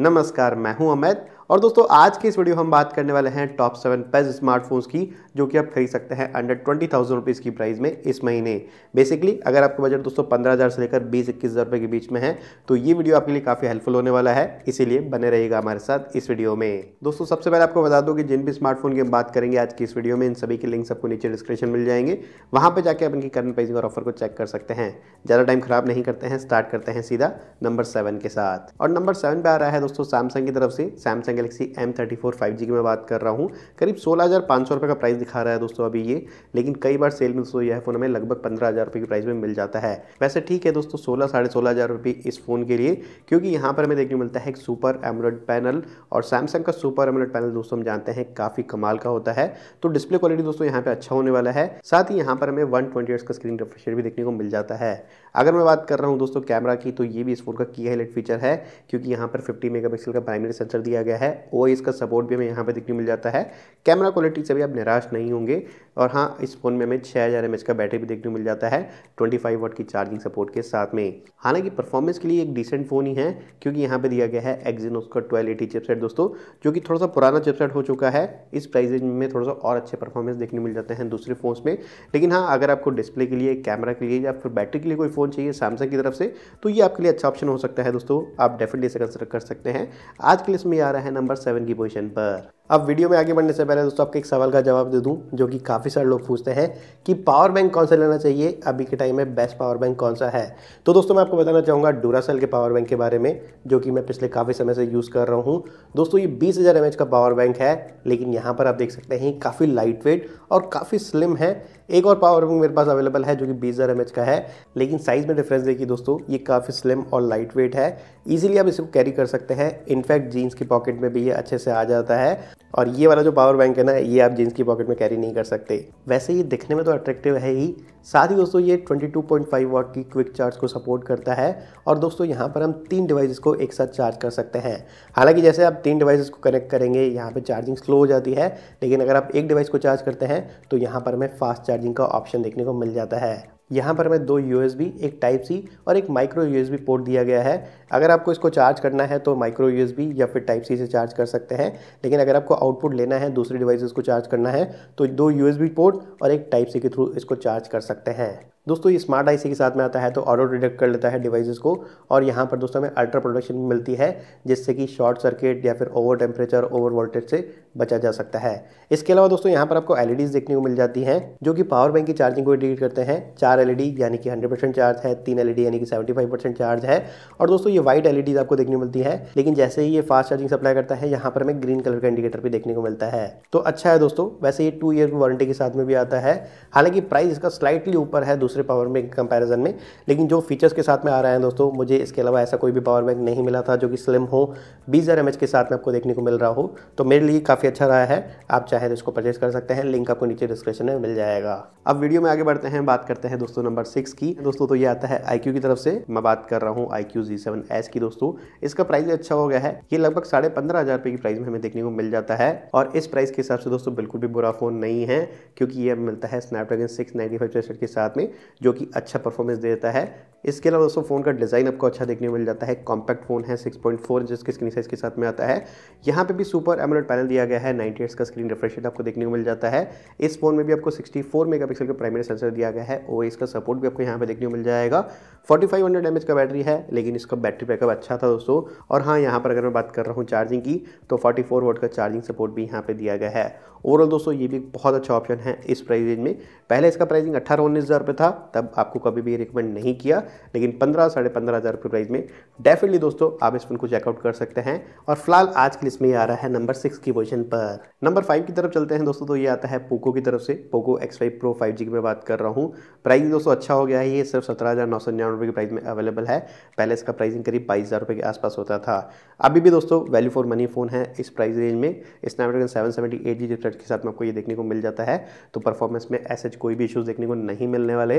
नमस्कार मैं हूं अमित और दोस्तों आज की इस वीडियो हम बात करने वाले हैं टॉप सेवन पेज स्मार्टफोन्स की जो कि आप खरीद सकते हैं अंडर ट्वेंटी थाउजेंड रुपीज़ की प्राइस में इस महीने बेसिकली अगर आपका बजट दोस्तों पंद्रह हज़ार से लेकर बीस इक्कीस हज़ार रुपये के बीच में है तो ये वीडियो आपके लिए काफ़ी हेल्पफुल होने वाला है इसीलिए बने रहेगा हमारे साथ इस वीडियो में दोस्तों सबसे पहले आपको बता दूँ कि जिन भी स्मार्टफोन की हम बात करेंगे आज की इस वीडियो में इन सभी के लिंक आपको नीचे डिस्क्रिप्शन मिल जाएंगे वहाँ पर जाकर आप इनकी करंट प्राइसिंग और ऑफर को चेक कर सकते हैं ज़्यादा टाइम खराब नहीं करते हैं स्टार्ट करते हैं सीधा नंबर सेवन के साथ और नंबर सेवन पर आ रहा है दोस्तों सैमसंग की तरफ से Samsung Galaxy M thirty four five G की मैं बात कर रहा हूँ करीब सोलह हज़ार पाँच सौ रुपये का प्राइस दिखा रहा है दोस्तों अभी ये लेकिन कई बार सेल में दोस्तों यह फ़ोन हमें लगभग पंद्रह हज़ार रुपये की प्राइस में मिल जाता है वैसे ठीक है दोस्तों सोलह साढ़े सोलह हज़ार रुपये इस फ़ोन के लिए क्योंकि यहाँ पर हमें देखने को मिलता है एक सुपर एमोलेड पैनल और सैमसंग का सुपर एमोलेड पैनल दोस्तों हम जानते हैं काफ़ी कमाल का होता है तो डिस्प्ले क्वालिटी दोस्तों यहाँ पे अच्छा होने वाला है साथ ही यहाँ पर हमें वन ट्वेंटी का स्क्रीन रिफ्रेशर भी देखने को मिल जाता है अगर मैं बात कर रहा हूँ दोस्तों कैमरा की तो ये भी इस फोन का की हाईलाइट फीचर है क्योंकि यहाँ पर फिफ्टी मेगापिक्सल का प्राइमरी सेंसर दिया गया है है ओ इसका सपोर्ट भी हमें यहाँ पे देखने मिल जाता है कैमरा क्वालिटी से भी आप निराश नहीं होंगे और हाँ इस फ़ोन में हमें छः हज़ार का बैटरी भी देखने मिल जाता है 25 फाइव वाट की चार्जिंग सपोर्ट के साथ में हालांकि परफॉर्मेंस के लिए एक डिसेंट फ़ोन ही है क्योंकि यहाँ पर दिया गया है एक्जीनोस का ट्वेल्व एटी चिपसेट दोस्तों जो कि थोड़ा सा पुराना चिपसेट हो चुका है इस प्राइस में थोड़ा सा और अच्छे परफॉर्मेंस देखने मिल जाते हैं दूसरे फोन में लेकिन हाँ अगर आपको डिस्प्ले के लिए कैमरा के लिए या फिर बैटरी के लिए कोई फ़ोन चाहिए सैमसंग की तरफ से तो ये आपके लिए अच्छा ऑप्शन हो सकता है दोस्तों आप डेफिनेटली इसे कंसिडर कर सकते हैं आज के लिए इसमें आ रहा है नंबर सेवन की पोजीशन पर अब वीडियो में आगे बढ़ने से पहले दोस्तों आपके एक सवाल का जवाब दे दूं जो कि काफ़ी सारे लोग पूछते हैं कि पावर बैंक कौन सा लेना चाहिए अभी के टाइम में बेस्ट पावर बैंक कौन सा है तो दोस्तों मैं आपको बताना चाहूँगा डूरासेल के पावर बैंक के बारे में जो कि मैं पिछले काफ़ी समय से यूज़ कर रहा हूँ दोस्तों ये बीस हज़ार का पावर बैंक है लेकिन यहाँ पर आप देख सकते हैं काफ़ी लाइट वेट और काफ़ी स्लिम है एक और पावर बैंक मेरे पास अवेलेबल है जो कि बीस हज़ार का है लेकिन साइज़ में डिफरेंस देखिए दोस्तों ये काफ़ी स्लिम और लाइट वेट है ईजिली आप इसको कैरी कर सकते हैं इनफैक्ट जीन्स की पॉकेट में भी ये अच्छे से आ जाता है और ये वाला जो पावर बैंक है ना ये आप जींस की पॉकेट में कैरी नहीं कर सकते वैसे ये दिखने में तो अट्रैक्टिव है ही साथ ही दोस्तों ये 22.5 वॉट की क्विक चार्ज को सपोर्ट करता है और दोस्तों यहाँ पर हम तीन डिवाइसेस को एक साथ चार्ज कर सकते हैं हालांकि जैसे आप तीन डिवाइसेस को कनेक्ट करेंगे यहाँ पर चार्जिंग स्लो हो जाती है लेकिन अगर आप एक डिवाइस को चार्ज करते हैं तो यहाँ पर हमें फास्ट चार्जिंग का ऑप्शन देखने को मिल जाता है यहाँ पर हमें दो यू एक टाइप सी और एक माइक्रो यू पोर्ट दिया गया है अगर आपको इसको चार्ज करना है तो माइक्रो यू या फिर टाइप सी से चार्ज कर सकते हैं लेकिन अगर आपको आउटपुट लेना है दूसरे डिवाइसेस को चार्ज करना है तो दो यू पोर्ट और एक टाइप सी के थ्रू इसको चार्ज कर सकते हैं दोस्तों ये स्मार्ट आईसी के साथ में आता है तो ऑटो डिटेक्ट कर लेता है डिवाइसेस को और यहाँ पर दोस्तों हमें अल्ट्रा प्रोटेक्शन मिलती है जिससे कि शॉर्ट सर्किट या फिर ओवर टेम्परेचर ओवर वोल्टेज से बचा जा सकता है इसके अलावा दोस्तों यहाँ पर आपको एल e देखने को मिल जाती हैं जो कि पावर बैंक की चार्जिंग को इंडिकेट करते हैं चार एल e यानी कि हंड्रेड चार्ज है तीन एल e यानी कि सेवेंटी चार्ज है और दोस्तों ये व्हाइट एल आपको देखने को मिलती है लेकिन जैसे ही ये फास्ट चार्जिंग सप्लाई करता है यहाँ पर हमें ग्रीन कलर का इंडिकेटर भी देखने को मिलता है तो अच्छा है दोस्तों वैसे ये टू ईयर की वारंटी के साथ में भी आता है हालांकि प्राइस इसका स्लाइटली ऊपर है दूसरे दूसरे पावर बैंक कंपैरिजन में लेकिन जो फीचर्स के साथ में आ रहा है दोस्तों मुझे इसके अलावा ऐसा कोई भी पावर बैंक नहीं मिला था जो कि स्लिम हो बीस हज़ार एम के साथ में आपको देखने को मिल रहा हो तो मेरे लिए काफ़ी अच्छा रहा है आप चाहे तो इसको परचेज कर सकते हैं लिंक आपको नीचे डिस्क्रिप्शन में मिल जाएगा अब वीडियो में आगे बढ़ते हैं बात करते हैं दोस्तों नंबर सिक्स की दोस्तों तो ये आता है आई की तरफ से मैं बात कर रहा हूँ आई क्यू की दोस्तों इसका प्राइस अच्छा हो गया है ये लगभग साढ़े पंद्रह हज़ार रुपये की प्राइस में हमें देखने को मिल जाता है और इस प्राइस के हिसाब से दोस्तों बिल्कुल भी बुरा फ़ोन नहीं है क्योंकि ये मिलता है स्नैपड्रैगन सिक्स नाइन्टी फाइव के साथ में जो कि अच्छा परफॉर्मेंस देता है इसके अलावा दोस्तों फ़ोन का डिज़ाइन आपको अच्छा देखने को मिल जाता है कॉम्पैक्ट फ़ोन है 6.4 पॉइंट इंच के स्क्रीन साइज़ के साथ में आता है यहाँ पे भी सुपर एमोलेड पैनल दिया गया है 90 एट्स का स्क्रीन रिफ्रेश रेट आपको देखने को मिल जाता है इस फोन में भी आपको 64 मेगा का प्राइमरी सेंसर दिया गया है ओ इसका सपोर्ट भी आपको यहाँ पर देखने को मिल जाएगा फोर्टी फाइव हंड्रेड का बैटरी है लेकिन इसका बैटरी बैकअप अच्छा था दोस्तों और हाँ यहाँ पर अगर मैं बात कर रहा हूँ चार्जिंग की तो फोर्टी फोर का चार्जिंग सपोर्ट भी यहाँ पर दिया गया है ओवरऑल दोस्तों ये भी बहुत अच्छा ऑप्शन है इस प्राइस रेंज में पहले इसका प्राइसिंग अट्ठारह उन्नीस हज़ार रुपये था तब आपको कभी भी रिकमेंड नहीं किया लेकिन पंद्रह साढ़े पंद्रह हज़ार रुपये प्राइस में डेफिनेटली दोस्तों आप इस फोन को चेकआउट कर सकते हैं और फिलहाल आज की लिस्ट में आ रहा है नंबर सिक्स की पोजिशन पर नंबर फाइव की तरफ चलते हैं दोस्तों तो ये आता है पोको की तरफ से Poco X five pro five G की मैं बात कर रहा हूँ प्राइस दोस्तों अच्छा हो गया है ये सिर्फ सत्रह हज़ार नौ सौ निन्यानवे रुपये के प्राइस में अवेलेबल है पहले इसका प्राइसिंग करीब बाईस हज़ार रुपये के आसपास होता था अभी भी दोस्तों वैल्यू फॉर मनी फ़ोन है इस प्राइस रेंज में Snapdragon seven seventy eight G के साथ में आपको ये देखने को मिल जाता है तो परफॉर्मेंस में ऐसे कोई भी इशूज़ देखने को नहीं मिलने वाले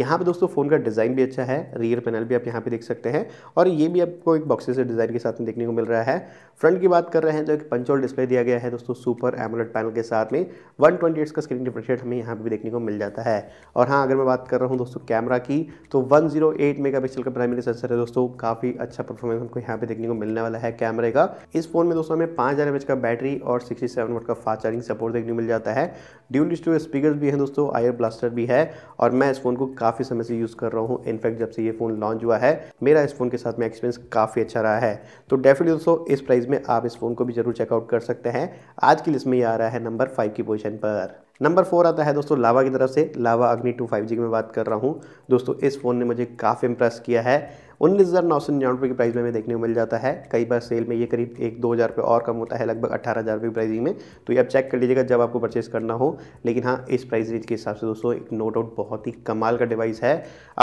यहाँ पे दोस्तों फ़ोन का डिज़ाइन भी अच्छा है रियर पैनल भी आप यहाँ पे देख सकते हैं और ये भी आपको एक बॉक्सेस डिज़ाइन के साथ में देखने को मिल रहा है फ्रंट की बात कर रहे हैं तो एक पंचोल डिस्प्ले दिया गया है दोस्तों सुपर एमोलेट पैनल के साथ में वन ट्वेंटी का स्क्रीन डिफ्रेंशिएट हमें यहाँ पर भी देखने को मिल जाता है और हाँ अगर मैं बात कर रहा हूँ दोस्तों कैमरा की तो वन मेगापिक्सल oh का प्राइमरी सेंसर है दोस्तों काफ़ी अच्छा परफॉर्मेंस हमको यहाँ पर देखने को मिलने वाला है कैमरे का इस फोन में दोस्तों हमें पाँच का बैटरी और सिक्सटी सेवन का फास्ट चार्जिंग सपोर्ट देखने मिल जाता है ड्यूल स्टूडियो स्पीकर भी हैं दोस्तों आयर ब्लास्टर भी है और मैं इस फ़ोन को काफ़ी समय से यूज़ कर रहा हूँ इनफैक्ट जब से ये फ़ोन लॉन्च हुआ है मेरा इस फ़ोन के साथ में एक्सपीरियंस काफ़ी अच्छा रहा है तो डेफिनेटली दोस्तों इस प्राइस में आप इस फ़ोन को भी जरूर चेकआउट कर सकते हैं आज की लिस्ट में ये आ रहा है नंबर फाइव की पोजिशन पर नंबर फोर आता है दोस्तों लावा की तरफ से लावा अग्नि टू फाइव जी की मैं बात कर रहा हूँ दोस्तों इस फ़ोन ने मुझे काफ़ी इंप्रेस किया है उन्नीस हज़ार नौ सौ निन्यानवे की प्राइस में देखने को मिल जाता है कई बार सेल में ये करीब एक दो हज़ार रुपये और कम होता है लगभग अठारह हज़ार रुपये प्राइसिंग में तो ये आप चेक कर लीजिएगा जब आपको परचेस करना हो लेकिन हाँ इस प्राइस रेंज के हिसाब से दोस्तों एक नो डाउट बहुत ही कमाल का डिवाइस है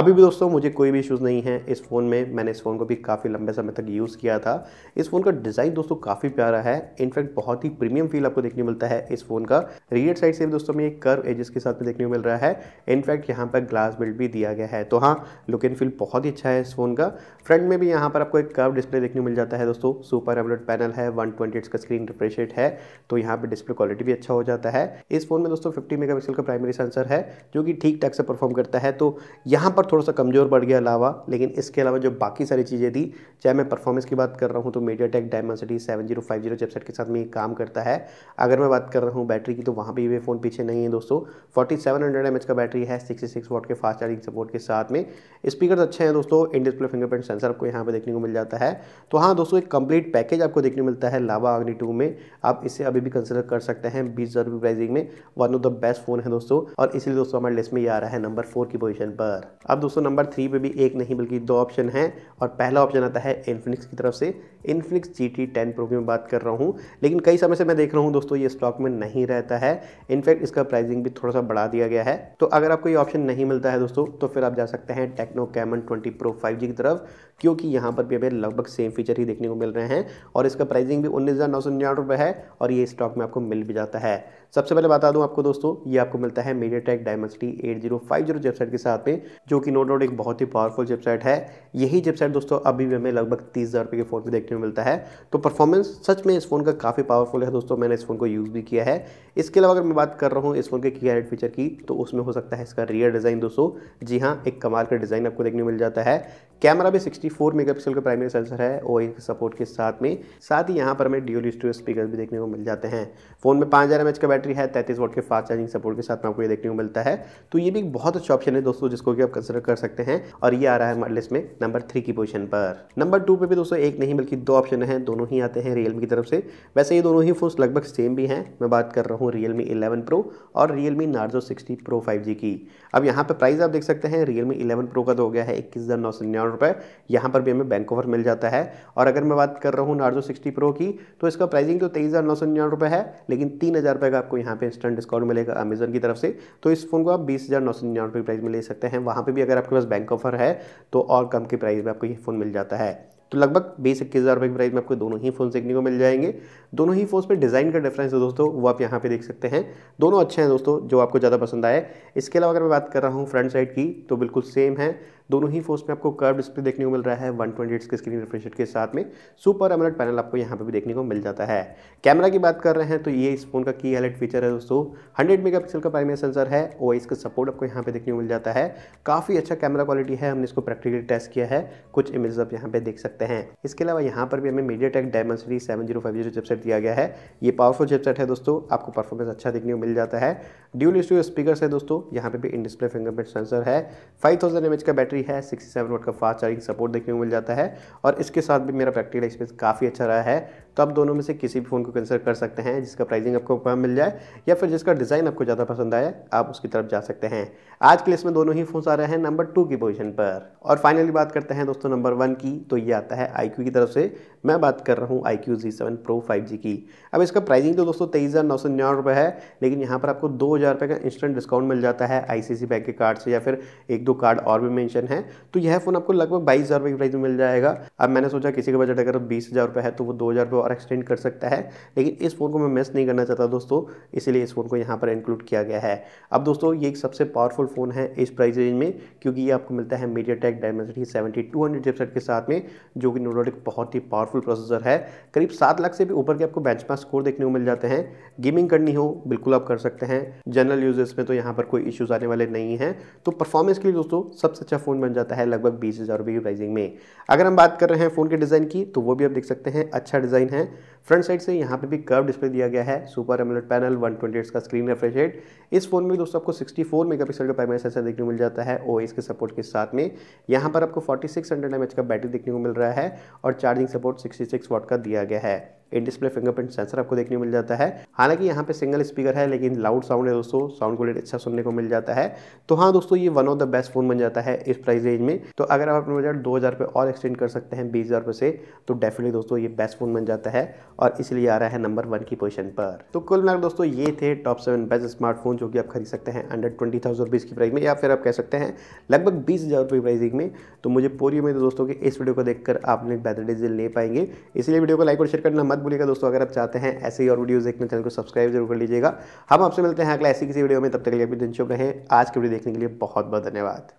अभी भी दोस्तों मुझे कोई भी इशूज़ नहीं है इस फ़ोन में मैंने इस फ़ोन को भी काफ़ी लंबे समय तक यूज़ किया था इस फ़ोन का डिज़ाइन दोस्तों काफ़ी प्यारा है इनफैक्ट बहुत ही प्रीमियम फील आपको देखने मिलता है इस फ़ोन का रियर साइड से भी दोस्तों में एक कर्व एजेस के साथ में देखने को मिल रहा है इनफैक्ट यहाँ पर ग्लास बिल्ड भी दिया गया है तो हाँ लुक एंड फील बहुत ही अच्छा है इस फ़ोन का जाएगा फ्रंट में भी यहाँ पर आपको एक कर्व डिस्प्ले देखने मिल जाता है दोस्तों सुपर एवलेट पैनल है 120 ट्वेंटी का स्क्रीन रिफ्रेश है तो यहाँ पे डिस्प्ले क्वालिटी भी अच्छा हो जाता है इस फोन में दोस्तों 50 मेगापिक्सल का प्राइमरी सेंसर है जो कि ठीक ठाक से परफॉर्म करता है तो यहाँ पर थोड़ा सा कमज़ोर बढ़ गया अलावा लेकिन इसके अलावा जो बाकी सारी चीज़ें थी चाहे मैं परफॉर्मेंस की बात कर रहा हूँ तो मीडिया टेक डायमेंसिटी सेवन के साथ में काम करता है अगर मैं बात कर रहा हूँ बैटरी की तो वहाँ पर ये फ़ोन पीछे नहीं है दोस्तों फोर्टी सेवन का बैटरी है सिक्सटी सिक्स के फास्ट चार्जिंग सपोर्ट के साथ में स्पीकर अच्छे हैं दोस्तों इन डिस्प्ले फिंगरप्रिंट सेंसर आपको यहाँ पर देखने को मिल जाता है तो हाँ दोस्तों एक कंप्लीट पैकेज आपको देखने को मिलता है लावा अग्नि टू में आप इसे अभी भी कंसिडर कर सकते हैं बीस हज़ार रुपये प्राइसिंग में one of the best phone है दोस्तों और इसलिए दोस्तों हमारे लिस्ट में ये आ रहा है नंबर फोर की पोजिशन पर अब दोस्तों नंबर थ्री पर भी एक नहीं बल्कि दो ऑप्शन है और पहला ऑप्शन आता है इन्फिनिक्स की तरफ से Infinix G T ten pro की मैं बात कर रहा हूँ लेकिन कई समय से मैं देख रहा हूँ दोस्तों ये स्टॉक में नहीं रहता है इनफैक्ट इसका प्राइसिंग भी थोड़ा सा बढ़ा दिया गया है तो अगर आपको ये ऑप्शन नहीं मिलता है दोस्तों तो फिर आप जा सकते हैं Tecno Camon twenty pro five की तरफ क्योंकि यहाँ पर भी हमें लगभग सेम फीचर ही देखने को मिल रहे हैं और इसका प्राइसिंग भी उन्नीस हज़ार नौ सौ निन्यानवे रुपये है और ये स्टॉक में आपको मिल भी जाता है सबसे पहले बता दूं आपको दोस्तों ये आपको मिलता है MediaTek Dimensity eight zero five zero website के साथ में जो कि नो डाउट एक बहुत ही पावरफुल वेबसाइट है यही वेबसाइट दोस्तों अभी भी हमें लगभग तीस हज़ार रुपये के फ़ोन में देखने को मिलता है तो परफॉर्मेंस सच में इस फ़ोन का काफ़ी पावरफुल है दोस्तों मैंने इस फ़ोन को यूज़ भी किया है इसके अलावा अगर मैं बात कर रहा हूँ इस फ़ोन के की फीचर की तो उसमें हो सकता है इसका रियर डिज़ाइन दोस्तों जी हाँ एक कमाल का डिज़ाइन आपको देखने को मिल जाता है कैमरा भी सिक्सटी 64 मेगापिक्सल का प्राइमरी सेंसर है ओ के सपोर्ट के साथ में साथ ही यहाँ पर हमें ड्यूल स्टूडियो स्पीकर भी देखने को मिल जाते हैं फोन में पाँच हज़ार का बैटरी है तैतीस वोट के फास्ट चार्जिंग सपोर्ट के साथ में आपको ये देखने को मिलता है तो ये भी एक बहुत अच्छा ऑप्शन है दोस्तों जिसको कि आप कंसिडर कर सकते हैं और ये आ रहा है हमारे लिस्ट में नंबर थ्री की पोजिशन पर नंबर टू पर भी दोस्तों एक नहीं बल्कि दो ऑप्शन हैं दोनों ही आते हैं रियलमी की तरफ से वैसे ये दोनों ही फोन लगभग सेम भी हैं मैं बात कर रहा हूँ रियलमी इलेवन प्रो और Realme Narzo sixty pro five की अब यहाँ पर प्राइस आप देख सकते हैं रियलमी इलेवन प्रो का तो हो गया है इक्कीस हज़ार नौ सौ निन्यानवे रुपये यहाँ पर भी हमें बैंक ऑफर मिल जाता है और अगर मैं बात कर रहा हूँ नार्जो सिक्सटी प्रो की तो इसका प्राइसिंग तो तेईस हज़ार नौ सौ निन्यानवे रुपये है लेकिन तीन हज़ार रुपये का आपको यहाँ पे इंस्टेंट डिस्काउंट मिलेगा अमेजन की तरफ से तो इस फ़ोन को आप बीस हज़ार नौ सौ निन्यानवे रुपये प्राइस में ले सकते हैं वहाँ पर भी अगर आपके पास बैंक ऑफर है तो और कम के प्राइस में आपको ये फ़ोन मिल जाता है तो लगभग बीस इक्कीस हज़ार रुपये की प्राइस में आपको दोनों ही फोन देखने को मिल जाएंगे दोनों ही फोन पे डिज़ाइन का डिफरेंस है दोस्तों वो आप यहाँ पे देख सकते हैं दोनों अच्छे हैं दोस्तों जो आपको ज़्यादा पसंद आए इसके अलावा अगर मैं बात कर रहा हूँ फ्रंट साइड की तो बिल्कुल सेम है दोनों ही फोर्स में आपको कर्व डिस्प्ले देखने को मिल रहा है वन ट्वेंटी के स्क्रीन रिफ्रेश के साथ में सुपर एमलेट पैनल आपको यहाँ पे भी देखने को मिल जाता है कैमरा की बात कर रहे हैं तो ये इस फोन का की हेलेट फीचर है दोस्तों हंड्रेड मेगा का प्राइमरी सेंसर है ओ इसका सपोर्ट आपको यहाँ पे देखने को मिल जाता है काफ़ी अच्छा कैमरा क्वालिटी है हमने इसको प्रैक्टिकली टेस्ट किया है कुछ इमेज आप यहाँ पे देख सकते हैं इसके अलावा यहाँ पर भी हमें MediaTek Dimensity seven zero five zero chipset दिया गया है ये पावरफुल चिपसेट है दोस्तों आपको परफॉर्मेंस अच्छा देखने को मिल जाता है ड्यूल स्टूडियो स्पीकर है दोस्तों यहाँ पे भी इन डिस्प्ले फिंगरप्रिंट सेंसर है फाइव थाउजेंड एम का बैटरी बैटरी है सिक्सटी सेवन वाट का फास्ट चार्जिंग सपोर्ट देखने को मिल जाता है और इसके साथ भी मेरा प्रैक्टिकल एक्सपीरियंस काफ़ी अच्छा रहा है तो आप दोनों में से किसी भी फ़ोन को कंसिडर कर सकते हैं जिसका प्राइसिंग आपको कम मिल जाए या फिर जिसका डिज़ाइन आपको ज़्यादा पसंद आए आप उसकी तरफ जा सकते हैं आज के लिस्ट में दोनों ही फ़ोन आ रहे हैं नंबर टू की पोजिशन पर और फाइनली बात करते हैं दोस्तों नंबर वन की तो ये आता है आई की तरफ से मैं बात कर रहा हूँ iQOO Z seven pro five G की अब इसका प्राइसिंग तो दोस्तों तेईस हज़ार नौ सौ निन्यानवे रुपये है लेकिन यहाँ पर आपको दो हज़ार रुपये का इंस्टेंट डिस्काउंट मिल जाता है आई सी सी बैंक के कार्ड से या फिर एक दो कार्ड और भी मेंशन है तो यह फ़ोन आपको लगभग बाईस हज़ार रुपये की प्राइस में मिल जाएगा अब मैंने सोचा किसी का बजट अगर बीस हज़ार रुपये है तो वो दो हज़ार रुपये और एक्सटेंड कर सकता है लेकिन इस फ़ोन को मैं मिस नहीं करना चाहता दोस्तों इसीलिए इस फ़ोन को यहाँ पर इंक्लूड किया गया है अब दोस्तों ये एक सबसे पावरफुल फ़ोन है इस प्राइस रेंज में क्योंकि ये आपको मिलता है MediaTek Dimensity seventy two hundred के साथ में जो कि नोडोटिक बहुत ही पावरफुल प्रोसेसर है करीब सात लाख से भी ऊपर के आपको बेंच स्कोर देखने को मिल जाते हैं गेमिंग करनी हो बिल्कुल आप कर सकते हैं जनरल यूजर्स में तो यहाँ पर कोई इश्यूज आने वाले नहीं हैं तो परफॉर्मेंस के लिए दोस्तों सबसे अच्छा फ़ोन बन जाता है लगभग बीस हज़ार रुपये की प्राइसिंग में अगर हम बात कर रहे हैं फ़ोन के डिज़ाइन की तो वो भी आप देख सकते हैं अच्छा डिज़ाइन है फ्रंट साइड से यहाँ पर भी कर्व डिस्प्ले दिया गया है super AMOLED panel one twenty का स्क्रीन रेफ्रेश रेट इस फोन में दोस्तों आपको सिक्सटी फोर मेगा पिक्सल का प्राइमरी सेंसर देखने को मिल जाता है ओ के सपोर्ट के साथ में यहाँ पर आपको फोर्टी सिक्स का बैटरी देखने को मिल रहा है और चार्जिंग सपोर्ट सिक्सटी सिक्स का दिया गया है इन डिस्प्ले फिंगरप्रिंट सेंसर आपको देखने मिल जाता है हालांकि यहाँ पे सिंगल स्पीकर है लेकिन लाउड साउंड है दोस्तों साउंड क्वालिटी अच्छा सुनने को मिल जाता है तो हाँ दोस्तों ये one of the best phone बन जाता है इस प्राइस रेंज में तो अगर आप अपने बजट दो हज़ार और एक्सटेंड कर सकते हैं बीस हज़ार से तो डेफिनेटली दोस्तों ये बेस्ट फोन बन जाता है और इसलिए आ रहा है नंबर वन की पोजिशन पर तो कुल मिलाकर दोस्तों ये थे टॉप सेवन बेस्ट स्मार्टफोन जो कि आप खरीद सकते हैं अंडर ट्वेंटी थाउजेंड की प्राइस में या फिर आप कह सकते हैं लगभग बीस हज़ार रुपये प्राइसिंग में तो मुझे पूरी उम्मीद है दोस्तों कि इस वीडियो को देखकर आप लोग बेहतर डिजिल ले पाएंगे इसलिए वीडियो को लाइक और शेयर करना मत मत भूलिएगा दोस्तों अगर आप चाहते हैं ऐसे ही और वीडियोज़ देखने चैनल को सब्सक्राइब जरूर कर लीजिएगा हम आपसे मिलते हैं अगले ऐसी किसी वीडियो में तब तक के लिए अपनी दिन शुभ रहे आज की वीडियो देखने के लिए बहुत बहुत धन्यवाद